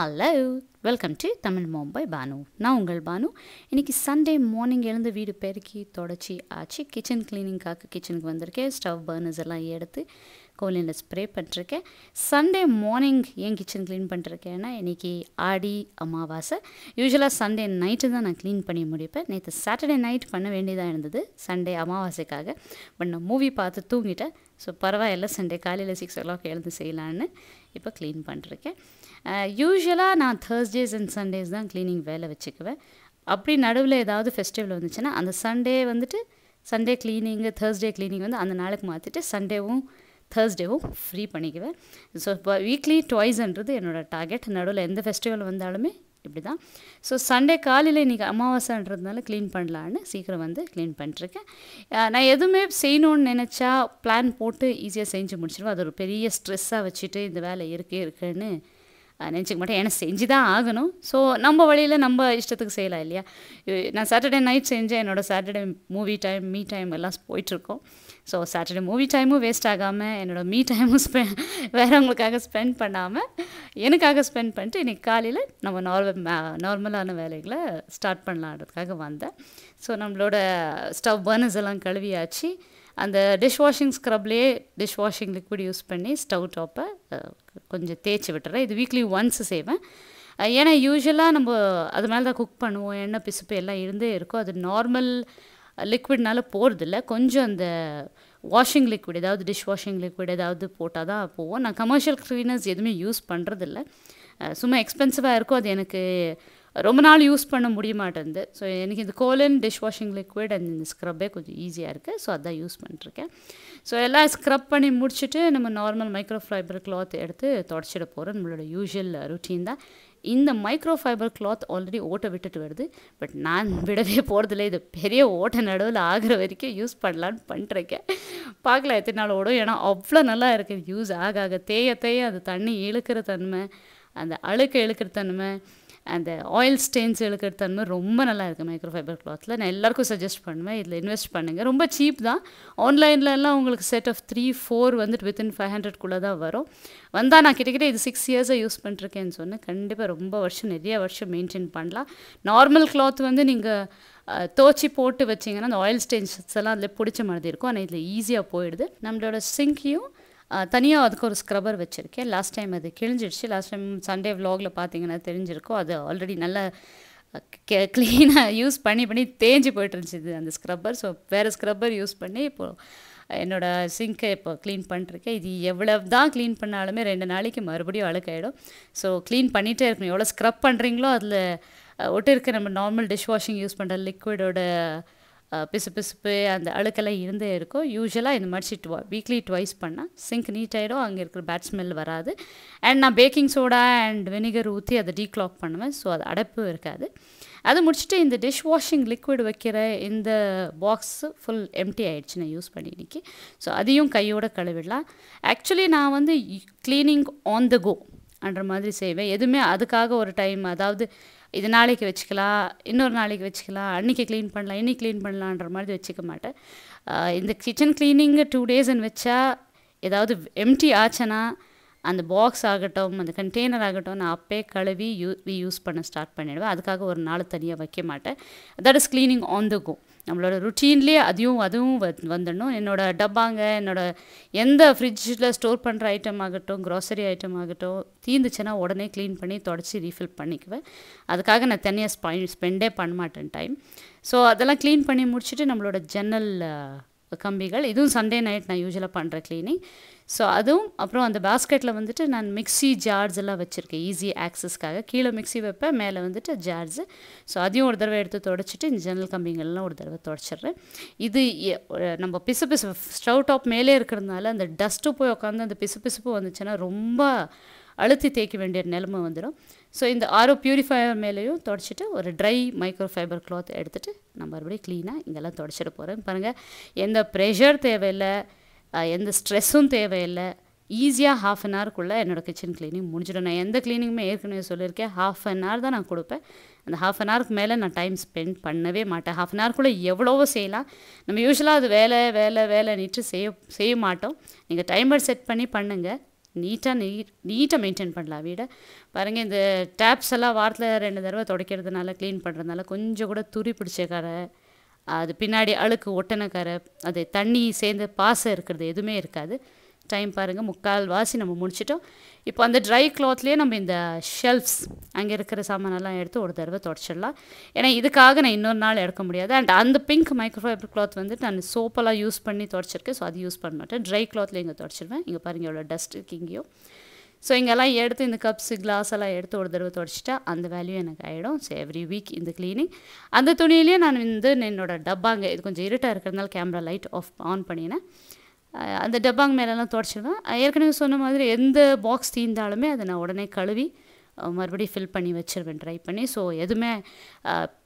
hello welcome to Tamil Mumbai Banu நான் உங்கள் பானு இன்றைக்கி சண்டே மார்னிங் எழுந்து வீடு பெருக்கி தொடச்சி ஆச்சு கிச்சன் க்ளீனிங்காக கிச்சனுக்கு வந்திருக்கேன் ஸ்டவ் பர்னர்ஸ் எல்லாம் எடுத்து கோலினில் ஸ்ப்ரே பண்ணிருக்கேன் சண்டே மார்னிங் ஏன் கிச்சன் க்ளீன் பண்ணிருக்கேன்னா இன்றைக்கி ஆடி அமாவாசை யூஸ்வலாக சண்டே நைட்டு தான் நான் க்ளீன் பண்ணி முடிப்பேன் நேற்று சாட்டர்டே நைட் பண்ண வேண்டியதாக இருந்தது சண்டே அமாவாசைக்காக பட் நான் மூவி பார்த்து தூங்கிட்டேன் ஸோ பரவாயில்ல சண்டே காலையில் சிக்ஸ் ஓ கிளாக் எழுந்து செய்யலான்னு இப்போ க்ளீன் பண்ணிருக்கேன் யூஸ்வலாக நான் தேர்ஸ்டேஸ் அண்ட் சண்டேஸ் தான் க்ளீனிங் வேலை வச்சுக்குவேன் அப்படி நடுவில் ஏதாவது ஃபெஸ்டிவல் வந்துச்சுன்னா அந்த சண்டே வந்துட்டு சண்டே க்ளீனிங்கு தேர்ஸ்டே க்ளீனிங் வந்து அந்த நாளுக்கு மாற்றிட்டு சண்டேவும் தேர்ஸ்டேவும் ஃப்ரீ பண்ணிக்குவேன் ஸோ இப்போ வீக்லி டாய்ஸ்ன்றது என்னோடய டார்கெட் நடுவில் எந்த ஃபெஸ்டிவல் வந்தாலுமே இப்படி தான் ஸோ சண்டே காலையில் இன்றைக்கி அமாவாசைன்றதுனால க்ளீன் பண்ணலான்னு சீக்கிரம் வந்து க்ளீன் பண்ணிட்டுருக்கேன் நான் எதுவுமே செய்யணும்னு நினச்சா பிளான் போட்டு ஈஸியாக செஞ்சு முடிச்சிடுவேன் அது ஒரு பெரிய ஸ்ட்ரெஸ்ஸாக வச்சுட்டு இந்த வேலை இருக்கே இருக்குன்னு நினச்சிக்க மாட்டேன் ஏன்னா செஞ்சு தான் ஆகணும் ஸோ நம்ம வழியில் நம்ம இஷ்டத்துக்கு செய்யலாம் இல்லையா நான் சாட்டர்டே நைட் செஞ்சேன் என்னோடய Saturday movie time me time எல்லாம் போயிட்டுருக்கோம் ஸோ சாட்டர்டே மூவி டைமும் வேஸ்ட் ஆகாமல் என்னோடய மீ டைமும் ஸ்பெ வேறவங்களுக்காக ஸ்பெண்ட் பண்ணாமல் எனக்காக ஸ்பெண்ட் பண்ணிட்டு இன்றைக்கி காலையில் நம்ம நார்மல் நார்மலான வேலைகளை ஸ்டார்ட் பண்ணலான்றதுக்காக வந்தேன் ஸோ நம்மளோட ஸ்டவ் பர்னர்ஸ் எல்லாம் கழுவியாச்சு அந்த டிஷ் வாஷிங் ஸ்க்ரப்லேயே டிஷ் வாஷிங் லிக்விட் யூஸ் பண்ணி ஸ்டவ் டாப்பை கொஞ்சம் தேய்ச்சி விட்டுறேன் இது வீக்லி ஒன்ஸ் செய்வேன் ஏன்னா யூஸ்வலாக நம்ம அது மேலே தான் குக் பண்ணுவோம் எண்ணெய் பிசுப்பு எல்லாம் இருந்தே இருக்கும் அது நார்மல் லிக்விட்னால போகிறதில்ல கொஞ்சம் அந்த வாஷிங் லிக்விட் ஏதாவது டிஷ் வாஷிங் லிக்விட் ஏதாவது போட்டால் தான் போவோம் நான் கமர்ஷியல் க்ளீனர்ஸ் எதுவுமே யூஸ் பண்ணுறதில்ல சும்மா எக்ஸ்பென்சிவாக இருக்கும் அது எனக்கு ரொம்ப நாள் யூஸ் பண்ண முடிய மாட்டேங்குது ஸோ எனக்கு இந்த Colin dish washing liquid and இந்த ஸ்க்ரப்பே கொஞ்சம் ஈஸியாக இருக்குது ஸோ அதான் யூஸ் பண்ணிட்டுருக்கேன் ஸோ எல்லாம் ஸ்க்ரப் பண்ணி முடிச்சுட்டு நம்ம நார்மல் மைக்ரோ ஃபைபர் கிளாத் எடுத்து தொடச்சிட போகிறோம் நம்மளோட யூஸ்வல் ருட்டீன் தான் இந்த மைக்ரோ ஃபைபர் கிளாத் ஆல்ரெடி ஓட்டை விட்டுட்டு வருது பட் நான் விடவே போகிறதில்ல இது பெரிய ஓட்டை நடுவில் ஆகிற வரைக்கும் யூஸ் பண்ணலான்னு பண்ணிட்டுருக்கேன் பார்க்கலாம் எத்தனை நாள் ஓடும் ஏன்னா அவ்வளோ நல்லா இருக்குது யூஸ் ஆக ஆக தேய தேய அது தண்ணி இழுக்கிற தன்மை அந்த அழுக்க இழுக்கிற தன்மை அந்த ஆயில் ஸ்டெயின்ஸ் எழுக்கிற தன்மை ரொம்ப நல்லா இருக்குது மைக்ரோ ஃபைபர் கிளாத்தில் நான் எல்லாருக்கும் சஜஸ்ட் பண்ணுவேன் இதில் இன்வெஸ்ட் பண்ணுங்கள் ரொம்ப சீப் தான் ஆன்லைன்லலாம் உங்களுக்கு செட் ஆஃப் த்ரீ ஃபோர் வந்துட்டு வித்தின் ஃபைவ் ஹண்ட்ரட்குள்ளே தான் வரும் வந்தால் நான் கிட்டக்கிட்ட இது சிக்ஸ் இயர்ஸாக யூஸ் பண்ணிருக்கேன்னு சொன்னேன் கண்டிப்பாக ரொம்ப வருஷம் நிறைய வருஷம் மெயின்டைன் பண்ணலாம் நார்மல் கிளாத் வந்து நீங்கள் தோச்சி போட்டு வச்சிங்கன்னா அந்த ஆயில் ஸ்டெயின்ஸ் எல்லாம் அதில் பிடிச்ச மாதிரி இருக்கும் ஆனால் இதில் ஈஸியாக போயிடுது நம்மளோட சிங்கையும் தனியாக அதுக்கு ஒரு ஸ்க்ரப்பர் வச்சுருக்கேன் லாஸ்ட் டைம் அது கிழிஞ்சிடுச்சு லாஸ்ட் டைம் சண்டே வ்ளாகில் பார்த்தீங்கன்னா தெரிஞ்சிருக்கும் அது ஆல்ரெடி நல்லா கே க்ளீனாக யூஸ் பண்ணி பண்ணி தேஞ்சு போயிட்டுருந்துச்சு அந்த ஸ்க்ரப்பர் ஸோ வேறு ஸ்க்ரப்பர் யூஸ் பண்ணி இப்போது என்னோடய சிங்கை இப்போ க்ளீன் பண்ணிருக்கேன் இது எவ்வளவு தான் க்ளீன் பண்ணாலுமே ரெண்டு நாளைக்கு மறுபடியும் அழுக்காயிடும் ஸோ க்ளீன் பண்ணிகிட்டே இருக்கணும் எவ்வளோ ஸ்க்ரப் பண்ணுறீங்களோ அதில் ஒட்டு இருக்க நம்ம நார்மல் டிஷ் வாஷிங் யூஸ் பண்ணுற லிக்விடோட பிசு பிசுப்பு அந்த அழுக்கெல்லாம் இருந்தே இருக்கும் யூஸ்வலாக இந்த மாதிரி வா வீக்லி ட்வைஸ் பண்ணால் சிங்க் நீட் ஆகிடும் அங்கே இருக்கிற பேட் ஸ்மெல் வராது அண்ட் நான் பேக்கிங் சோடா அண்ட் வினிகர் ஊற்றி அதை டீக்ளாக் பண்ணுவேன் ஸோ அது அடைப்பு இருக்காது அது முடிச்சுட்டு இந்த டிஷ் வாஷிங் லிக்விட் வைக்கிற இந்த பாக்ஸு ஃபுல் எம்டி ஆகிடுச்சு நான் யூஸ் பண்ணி இன்னைக்கு ஸோ அதையும் கையோடு கழுவிடலாம் ஆக்சுவலி நான் வந்து க்ளீனிங் ஆன் த கோ அன்ற மாதிரி செய்வேன் எதுவுமே அதுக்காக ஒரு டைம் அதாவது இது நாளைக்கு வச்சுக்கலாம் இன்னொரு நாளைக்கு வச்சுக்கலாம் அன்றைக்கி க்ளீன் பண்ணலாம் இன்னைக்கு க்ளீன் பண்ணலான்ற மாதிரி வச்சுக்க மாட்டேன் இந்த கிச்சன் க்ளீனிங்கு டூ டேஸ்ன்னு வச்சா ஏதாவது எம்டி ஆச்சுன்னா அந்த பாக்ஸ் ஆகட்டும் அந்த கண்டெய்னர் ஆகட்டும் நான் அப்பே கழுவி யூ யூஸ் பண்ண ஸ்டார்ட் பண்ணிடுவேன் அதுக்காக ஒரு நாள் தனியாக வைக்க மாட்டேன் that is cleaning on the go நம்மளோட ருட்டீன்லேயே அதையும் அதுவும் வந்துடணும் என்னோடய டப்பாங்க என்னோடய எந்த ஃப்ரிட்ஜில் ஸ்டோர் பண்ணுற ஐட்டம் ஆகட்டும் க்ராசரி ஐட்டம் ஆகட்டும் தீந்துச்சுன்னா உடனே க்ளீன் பண்ணி தொடச்சி ரீஃபில் பண்ணிக்குவேன் அதுக்காக நான் தனியாக ஸ்பெண்டே பண்ண மாட்டேன் டைம் ஸோ அதெல்லாம் க்ளீன் பண்ணி முடிச்சுட்டு நம்மளோட ஜன்னல் கம்பிகள் இதுவும் சண்டே நைட் நான் யூஸ்வலாக பண்ணுற க்ளீனிங் ஸோ அதுவும் அப்புறம் அந்த பாஸ்கெட்டில் வந்துட்டு நான் மிக்சி ஜார்ஸ் எல்லாம் வச்சுருக்கேன் ஈஸி ஆக்சஸ்க்காக கீழே மிக்சி வைப்பேன் மேலே வந்துட்டு ஜார்ஸு ஸோ அதையும் ஒரு தடவை எடுத்து தொடச்சிட்டு இந்த ஜன்னல் கம்பிங்கள்லாம் ஒரு தடவை தொடச்சிட்றேன் இது நம்ம பிசு பிசு ஸ்டவ் டாப் மேலே இருக்கிறதுனால அந்த டஸ்ட்டு போய் உட்காந்து அந்த பிசு பிசுப்பு வந்துச்சுன்னா ரொம்ப அழுத்தி தேய்க்க வேண்டிய நிலைமை வந்துடும் ஸோ இந்த ஆரோ பியூரிஃபையர் மேலேயும் தொடச்சிட்டு ஒரு ட்ரை மைக்ரோ ஃபைபர் கிளாத் எடுத்துகிட்டு நம்ம மறுபடியும் க்ளீனாக இங்கெல்லாம் தொடச்சிட்டு போகிறோம் பாருங்கள் எந்த ப்ரெஷர் தேவையில்லை எந்த ஸ்ட்ரெஸ்ஸும் தேவையில்லை ஈஸியாக ஹாஃப் அன் ஹவருக்குள்ளே என்னோடய கிச்சன் க்ளீனிங் முடிஞ்சிடும் நான் எந்த க்ளீனிங்குமே ஏற்கனவே சொல்லியிருக்கேன் ஹாஃப் அன் ஹவர் தான் நான் கொடுப்பேன் அந்த ஹாஃப் அன் ஹவருக்கு மேலே நான் டைம் ஸ்பெண்ட் பண்ணவே மாட்டேன் ஹாஃப் அன் ஹவருக்குள்ளே எவ்வளவோ செய்யலாம் நம்ம யூஸ்வலாக அது வேலை வேலை வேலைன்னுட்டு செய்ய செய்ய மாட்டோம் நீங்கள் டைமர் செட் பண்ணி பண்ணுங்கள் நீட்டாக நீட் நீட்டாக மெயின்டைன் பண்ணலாம் வீடை பாருங்கள் இந்த டேப்ஸ் எல்லாம் வாரத்தில் ரெண்டு தடவை துடைக்கிறதுனால க்ளீன் பண்ணுறதுனால கொஞ்சம் கூட துரி பிடிச்ச கரை அது பின்னாடி அழுக்கு ஒட்டின கரை அது தண்ணி சேர்ந்து பாசம் இருக்கிறது எதுவுமே இருக்காது டைம் பாருங்கள் முக்கால் வாசி நம்ம முடிச்சிட்டோம் இப்போ அந்த ட்ரை கிளாத்லேயே நம்ம இந்த ஷெல்ஃப்ஸ் அங்கே இருக்கிற சாமானெல்லாம் எடுத்து ஒரு தடவை தொடச்சிடலாம் ஏன்னா இதுக்காக நான் இன்னொரு நாள் எடுக்க முடியாது அண்ட் அந்த பிங்க் மைக்ரோஃபைபர் கிளாத் வந்து நான் சோப்பெல்லாம் யூஸ் பண்ணி தொடச்சிருக்கேன் ஸோ அது யூஸ் பண்ண மாட்டேன் ட்ரை கிளாத்தில் இங்கே தொடச்சிடுவேன் இங்கே பாருங்கள் எவ்வளோ டஸ்ட் இருக்கு இங்கேயும் ஸோ இங்கெல்லாம் எடுத்து இந்த கப்ஸு கிளாஸ் எல்லாம் எடுத்து ஒரு தடவை தொடச்சிட்டா அந்த வேல்யூ எனக்கு ஆகிடும் ஸோ எவ்ரி வீக் இந்த க்ளீனிங் அந்த துணியிலேயே நான் வந்து என்னோடய டப்பாங்க இது கொஞ்சம் இருட்டாக இருக்கிறதுனால கேமரா லைட் ஆஃப் ஆன் பண்ணினேன் அந்த டப்பாங் மேலெல்லாம் துடச்சிடுவேன் ஏற்கனவே சொன்ன மாதிரி எந்த பாக்ஸ் தீர்ந்தாலுமே அதை நான் உடனே கழுவி மறுபடியும் ஃபில் பண்ணி வச்சுருவேன் ட்ரை பண்ணி ஸோ எதுவுமே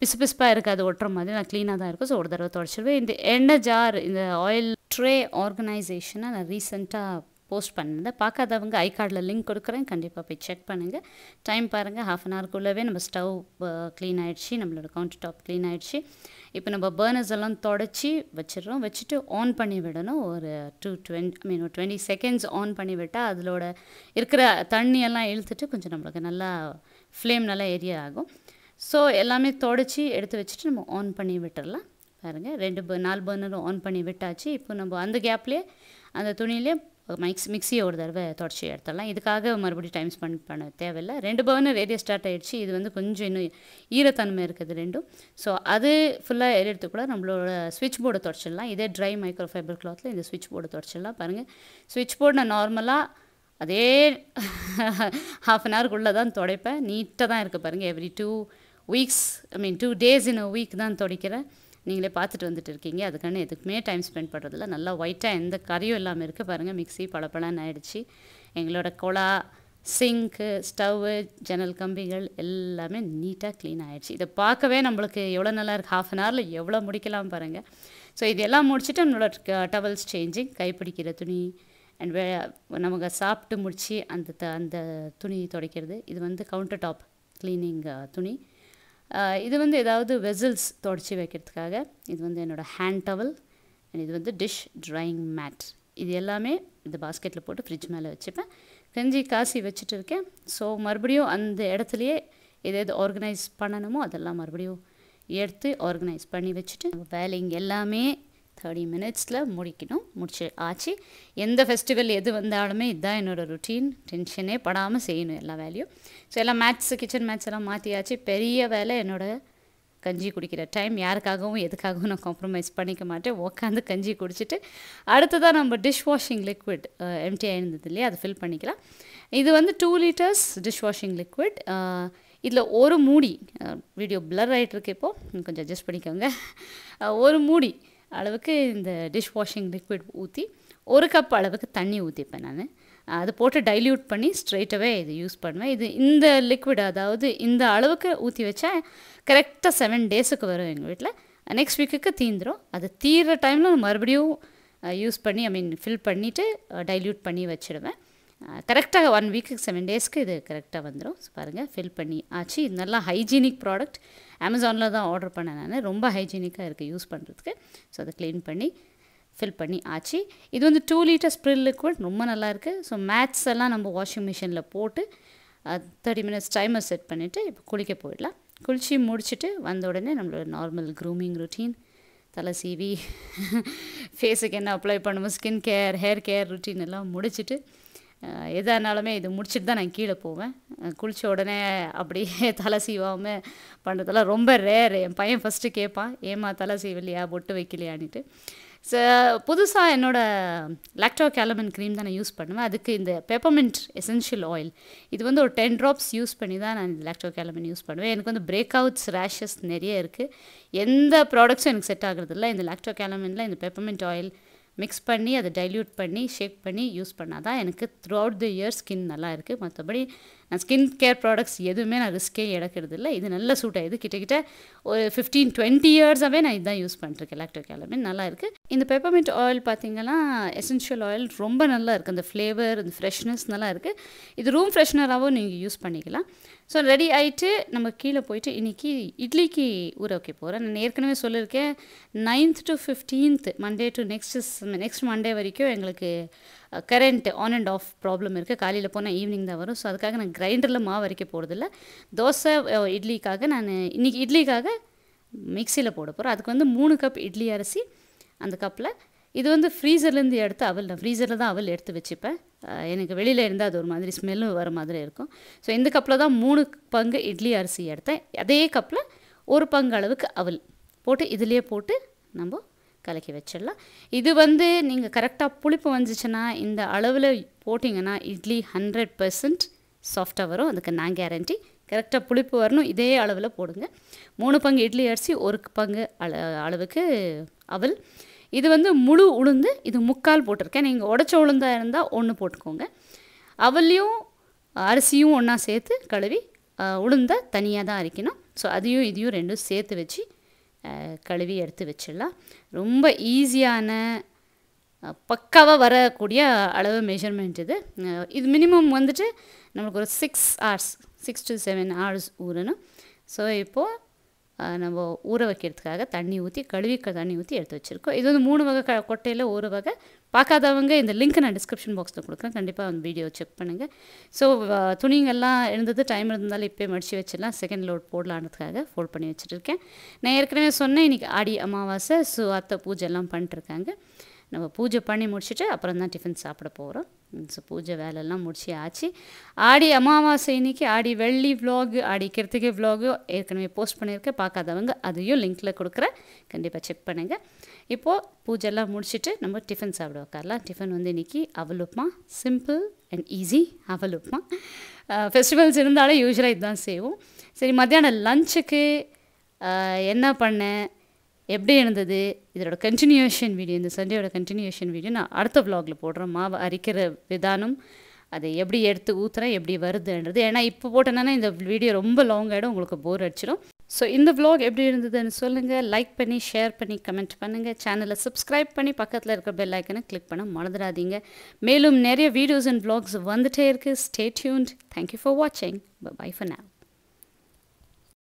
பிசு பிசுப்பாக இருக்காது ஒட்டுற மாதிரி நான் க்ளீனாக தான் இருக்கும் ஸோ ஒரு தடவை துடைச்சிடுவேன் இந்த எண்ணெய் ஜார் இந்த ஆயில் ட்ரே ஆர்கனைசேஷனை நான் ரீசெண்டாக போஸ்ட் பண்ணியிருந்தேன் பார்க்காதவங்க ஐ கார்டில் லிங்க் கொடுக்குறேன் கண்டிப்பாக போய் செக் பண்ணுங்கள் டைம் பாருங்கள் ஹாஃப் அன் ஹவர்க்குள்ளவே நம்ம ஸ்டவ் க்ளீன் ஆகிடுச்சு நம்மளோட கவுண்டர் டாப் க்ளீன் ஆகிடுச்சு இப்போ நம்ம பேர்னர்ஸ் எல்லாம் தொடச்சி வச்சிடறோம் வச்சுட்டு ஆன் பண்ணி விடணும் ஒரு டூ டுவெண்ட் ஐ மீன் ஒரு டுவெண்ட்டி செகண்ட்ஸ் ஆன் பண்ணி விட்டால் அதிலோட இருக்கிற தண்ணியெல்லாம் இழுத்துட்டு கொஞ்சம் நம்மளுக்கு நல்லா ஃப்ளேம் நல்லா ஏரியா ஆகும் ஸோ எல்லாமே தொடச்சி எடுத்து வச்சுட்டு நம்ம ஆன் பண்ணி விட்டுடலாம் பாருங்கள் ரெண்டு நாலு பர்னரும் ஆன் பண்ணி விட்டாச்சு இப்போ நம்ம அந்த கேப்லேயே அந்த துணியிலே மிக்ஸ் மிக்சியை ஒரு தடவை தொடச்சி எடுத்துடலாம் இதுக்காக மறுபடியும் டைம் ஸ்பெண்ட் பண்ண தேவையில்லை ரெண்டு பவுனும் ரேடியோ ஸ்டார்ட் ஆகிடுச்சு இது வந்து கொஞ்சம் இன்னும் ஈரத்தன்மை இருக்குது ரெண்டும் ஸோ அது ஃபுல்லாக எடுத்து கூட நம்மளோட ஸ்விட்ச் போர்டை தொடச்சிடலாம் இதே ட்ரை மைக்ரோ ஃபைபர் கிளாத்தில் இந்த ஸ்விட்ச் போர்டை தொடச்சிடலாம் பாருங்கள் ஸ்விட்ச் போர்டு நான் நார்மலாக அதே ஹாஃப் அன் ஹவருக்குள்ளே தான் துடைப்பேன் நீட்டாக தான் இருக்குது பாருங்கள் every two weeks I mean two days in a week தான் துடைக்கிறேன் நீங்களே பார்த்துட்டு வந்துட்டு இருக்கீங்க அதுக்கான எதுக்குமே டைம் ஸ்பெண்ட் பண்ணுறதில்ல நல்லா ஒயிட்டாக எந்த கறியும் இல்லாமல் இருக்குது பாருங்கள் மிக்சி பழப்பழன்னு ஆகிடுச்சு எங்களோட குழா சிங்க்கு ஸ்டவ்வு ஜன்னல் கம்பிகள் எல்லாமே நீட்டாக க்ளீன் ஆகிடுச்சு இதை பார்க்கவே நம்மளுக்கு எவ்வளோ நல்லா இருக்குது ஹாஃப் அன் ஹவரில் எவ்வளோ முடிக்கலாம் பாருங்கள் ஸோ இதெல்லாம் முடிச்சுட்டு நம்மளோட டவல்ஸ் சேஞ்சிங் கைப்பிடிக்கிற துணி அண்ட் வே நமக்கு சாப்பிட்டு முடித்து அந்த த அந்த துணி துடைக்கிறது இது வந்து கவுண்டர் டாப் க்ளீனிங் துணி இது வந்து ஏதாவது வெசல்ஸ் தொடச்சி வைக்கிறதுக்காக இது வந்து என்னோடய ஹேண்ட் டவல் அண்ட் இது வந்து டிஷ் ட்ராயிங் மேட் இது எல்லாமே இந்த பாஸ்கெட்டில் போட்டு ஃப்ரிட்ஜ் மேலே வச்சுப்பேன் செஞ்சு காசி வச்சுட்டு இருக்கேன் ஸோ மறுபடியும் அந்த இடத்துலையே எது எது ஆர்கனைஸ் பண்ணணுமோ அதெல்லாம் மறுபடியும் எடுத்து ஆர்கனைஸ் பண்ணி வச்சுட்டு வேலைங்க எல்லாமே தேர்ட்டி மினிட்ஸில் முடிக்கணும் முடிச்சு ஆச்சு எந்த ஃபெஸ்டிவல் எது வந்தாலுமே இதுதான் என்னோடய ருட்டீன் டென்ஷனே படாமல் செய்யணும் எல்லா வேலையும் ஸோ எல்லாம் மேட்ஸ் கிச்சன் மேட்ச் எல்லாம் மாற்றியாச்சு பெரிய வேலை என்னோடய கஞ்சி குடிக்கிற டைம் யாருக்காகவும் எதுக்காகவும் நான் காம்ப்ரமைஸ் பண்ணிக்க மாட்டேன் உட்காந்து கஞ்சி குடிச்சிட்டு அடுத்ததாக நம்ம டிஷ் வாஷிங் லிக்விட் எம்டி ஆயிருந்தது இல்லையா அதை ஃபில் பண்ணிக்கலாம் இது வந்து two litres dish washing liquid இதில் ஒரு மூடி வீடியோ பிளர் ஆகிட்டு இருக்கு இப்போது கொஞ்சம் அட்ஜஸ்ட் பண்ணிக்கோங்க ஒரு மூடி அளவுக்கு இந்த டிஷ் வாஷிங் லிக்விட் ஊற்றி ஒரு கப் அளவுக்கு தண்ணி ஊற்றிப்பேன் நான் அது போட்டு டைல்யூட் பண்ணி ஸ்ட்ரைட்டாகவே இது யூஸ் பண்ணுவேன் இது இந்த லிக்விட் அதாவது இந்த அளவுக்கு ஊற்றி வச்சா கரெக்டாக செவன் டேஸுக்கு வரும் எங்கள் வீட்டில் நெக்ஸ்ட் வீக்குக்கு தீந்துடும் அது தீர்ற டைமில் மறுபடியும் யூஸ் பண்ணி ஐ மீன் ஃபில் பண்ணிவிட்டு டைல்யூட் பண்ணி வச்சுடுவேன் கரெக்டாக ஒன் வீக்குக்கு செவன் டேஸ்க்கு இது கரெக்டாக வந்துடும் பாருங்கள் ஃபில் பண்ணி ஆச்சு இது நல்லா ஹைஜீனிக் ப்ராடக்ட் அமேசானில் தான் ஆர்டர் பண்ணேன் நான் ரொம்ப ஹைஜீனிக்காக இருக்குது யூஸ் பண்ணுறதுக்கு ஸோ அதை க்ளீன் பண்ணி ஃபில் பண்ணி ஆச்சு இது வந்து டூ லிட்டர் ஸ்ப்ரில் லிக்விட் ரொம்ப நல்லாயிருக்கு ஸோ மேத்ஸ் எல்லாம் நம்ம வாஷிங் மிஷினில் போட்டு தேர்ட்டி மினிட்ஸ் டைமர் செட் பண்ணிவிட்டு இப்போ குளிக்க போயிடலாம் குளித்து முடிச்சுட்டு வந்த உடனே நம்மளோட நார்மல் க்ரூமிங் ருட்டீன் தலை சீவி ஃபேஸுக்கு என்ன அப்ளை பண்ணுவோம் skin care hair care routine எல்லாம் முடிச்சுட்டு எதாக இருந்தாலுமே இது முடிச்சுட்டு தான் நான் கீழே போவேன் குளித்த உடனே அப்படியே தலை சீவாமல் பண்ணுறதெல்லாம் ரொம்ப ரேர் என் பையன் ஃபஸ்ட்டு கேட்பான் ஏமா தலை சீவலையா பொட்டு வைக்கலையான்ட்டு ஸோ புதுசாக என்னோடய லாக்டோ கேலமன் க்ரீம் தான் நான் யூஸ் பண்ணுவேன் அதுக்கு இந்த பெப்பமெண்ட் எசென்ஷியல் ஆயில் இது வந்து ஒரு டென் ட்ராப்ஸ் யூஸ் பண்ணி தான் நான் இந்த லாக்டோ கேலமன் யூஸ் பண்ணுவேன் எனக்கு வந்து பிரேக் அவுட்ஸ் ரேஷஸ் நிறைய இருக்குது எந்த ப்ராடக்ட்ஸும் எனக்கு செட் ஆகுறதில்ல இந்த லாக்டோ கேலமனில் இந்த பெப்பமெண்ட் ஆயில் மிக்ஸ் பண்ணி அதை டைல்யூட் பண்ணி ஷேக் பண்ணி யூஸ் பண்ணால் தான் எனக்கு throughout the year skin நல்லா இருக்குது மற்றபடி நான் ஸ்கின் கேர் ப்ராடக்ட்ஸ் எதுவுமே நான் ரிஸ்க்கே எடுக்கிறது இல்லை இது நல்ல சூட் கிட்ட கிட்டக்கிட்ட ஒரு ஃபிஃப்டீன் டுவெண்ட்டி இயர்ஸாகவே நான் இதுதான் யூஸ் பண்ணுறேன் எலக்ட்ரோ எல்லாமே நல்லா இருக்குது இந்த பெப்பர்மெண்ட் ஆயில் பார்த்தீங்கன்னா எசென்ஷியல் ஆயில் ரொம்ப நல்லா இருக்குது அந்த ஃப்ளேவர் அந்த ஃப்ரெஷ்னஸ் நல்லா இருக்குது இது ரூம் ஃப்ரெஷ்னராகவும் நீங்கள் யூஸ் பண்ணிக்கலாம் ஸோ ரெடி ஆகிட்டு நம்ம கீழே போயிட்டு இன்றைக்கி இட்லிக்கு ஊற வைக்க போகிறேன் நான் ஏற்கனவே சொல்லியிருக்கேன் ninth to fifteenth Monday to next next Monday வரைக்கும் எங்களுக்கு current on and off problem இருக்குது காலையில் போனால் ஈவினிங் தான் வரும் ஸோ அதுக்காக நான் கிரைண்டரில் மாவு வரைக்க போகிறதில்ல தோசை இட்லிக்காக நான் இன்றைக்கி இட்லிக்காக மிக்சியில் போட போகிறேன் அதுக்கு வந்து மூணு கப் இட்லி அரிசி அந்த கப்பில் இது வந்து ஃப்ரீசர்லேருந்து எடுத்து அவல் நான் ஃப்ரீசரில் தான் அவல் எடுத்து வச்சுப்பேன் எனக்கு வெளியில் இருந்தால் அது ஒரு மாதிரி ஸ்மெல்லும் வர மாதிரி இருக்கும் ஸோ இந்த கப்பில் தான் மூணு பங்கு இட்லி அரிசி எடுத்தேன் அதே கப்பில் ஒரு பங்கு அளவுக்கு அவல் போட்டு இதுலேயே போட்டு நம்ம கலக்கி வச்சிடலாம் இது வந்து நீங்கள் கரெக்டாக புளிப்பு வந்துச்சுன்னா இந்த அளவில் போட்டிங்கன்னா இட்லி ஹண்ட்ரட் பர்சன்ட் சாஃப்டாக வரும் அதுக்கு நான் கேரண்டி கரெக்டாக புளிப்பு வரணும் இதே அளவில் போடுங்க மூணு பங்கு இட்லி அரிசி ஒரு பங்கு அள அளவுக்கு அவல் இது வந்து முழு உளுந்து இது முக்கால் போட்டிருக்கேன் நீங்கள் உடச்ச உளுந்தாக இருந்தால் ஒன்று போட்டுக்கோங்க அவல்லையும் அரிசியும் ஒன்றா சேர்த்து கழுவி உளுந்தை தனியாக தான் அரைக்கணும் ஸோ அதையும் இதையும் ரெண்டும் சேர்த்து வச்சு கழுவி எடுத்து வச்சிடலாம் ரொம்ப ஈஸியான பக்காவாக வரக்கூடிய அளவு மெஷர்மெண்ட் இது இது மினிமம் வந்துட்டு நம்மளுக்கு ஒரு six hours six to seven hours ஊறணும் ஸோ இப்போது நம்ம ஊற வைக்கிறதுக்காக தண்ணி ஊற்றி கழுவிக்க தண்ணி ஊற்றி எடுத்து வச்சுருக்கோம் இது வந்து மூணு வகை க கொட்டையில் ஒரு வகை பார்க்காதவங்க இந்த லிங்க் நான் டிஸ்கிரிப்ஷன் பாக்ஸில் கொடுக்குறேன் கண்டிப்பாக அந்த வீடியோ செக் பண்ணுங்கள் ஸோ துணிங்கெல்லாம் இருந்தது டைம் இருந்தாலும் இப்போ மடித்து வச்சிடலாம் செகண்ட் லோட் போடலான்றதுக்காக ஃபோல்ட் பண்ணி வச்சுருக்கேன் நான் ஏற்கனவே சொன்னேன் இன்றைக்கி ஆடி அமாவாசை ஸோ அத்தை எல்லாம் பண்ணிட்டுருக்காங்க நம்ம பூஜை பண்ணி முடிச்சுட்டு அப்புறம் தான் டிஃபன் சாப்பிட போகிறோம் ஸோ பூஜை வேலையெல்லாம் முடிச்சு ஆச்சு ஆடி அமாவாசை இன்னைக்கு ஆடி வெள்ளி விலாகு ஆடி கிருத்திகை விலாகு ஏற்கனவே போஸ்ட் பண்ணியிருக்கேன் பார்க்காதவங்க அதையும் லிங்க்கில் கொடுக்குறேன் கண்டிப்பாக செக் பண்ணுங்கள் இப்போது பூஜைலாம் முடிச்சுட்டு நம்ம டிஃபன் சாப்பிட உட்காரலாம் டிஃபன் வந்து இன்றைக்கி அவலுப்புமா சிம்பிள் அண்ட் ஈஸி அவலுப்புமா ஃபெஸ்டிவல்ஸ் இருந்தாலும் யூஸ்வலாக இதுதான் செய்வோம் சரி மத்தியானம் லஞ்சுக்கு என்ன பண்ணேன் எப்படி இருந்தது இதோட கண்டினியூஷன் வீடியோ இந்த சண்டேயோட கண்டினியூஷன் வீடியோ நான் அடுத்த விலாகில் போடுறேன் மாவு அரிக்கிற விதானம் அதை எப்படி எடுத்து ஊற்றுறேன் எப்படி வருதுன்றது ஏன்னா இப்போ போட்டேன்னா இந்த வீடியோ ரொம்ப லாங் ஆகிடும் உங்களுக்கு போர் அடிச்சிடும் ஸோ இந்த விலாக் எப்படி இருந்ததுன்னு சொல்லுங்கள் லைக் பண்ணி ஷேர் பண்ணி கமெண்ட் பண்ணுங்கள் சேனலை சப்ஸ்கிரைப் பண்ணி பக்கத்தில் இருக்கிற பெல் ஐக்கனை கிளிக் பண்ண மறந்துடாதீங்க மேலும் நிறைய வீடியோஸ் அண்ட் விலாக்ஸ் வந்துகிட்டே இருக்குது ஸ்டே டியூன்ட் தேங்க்யூ ஃபார் வாட்சிங் பை ஃபார் நான்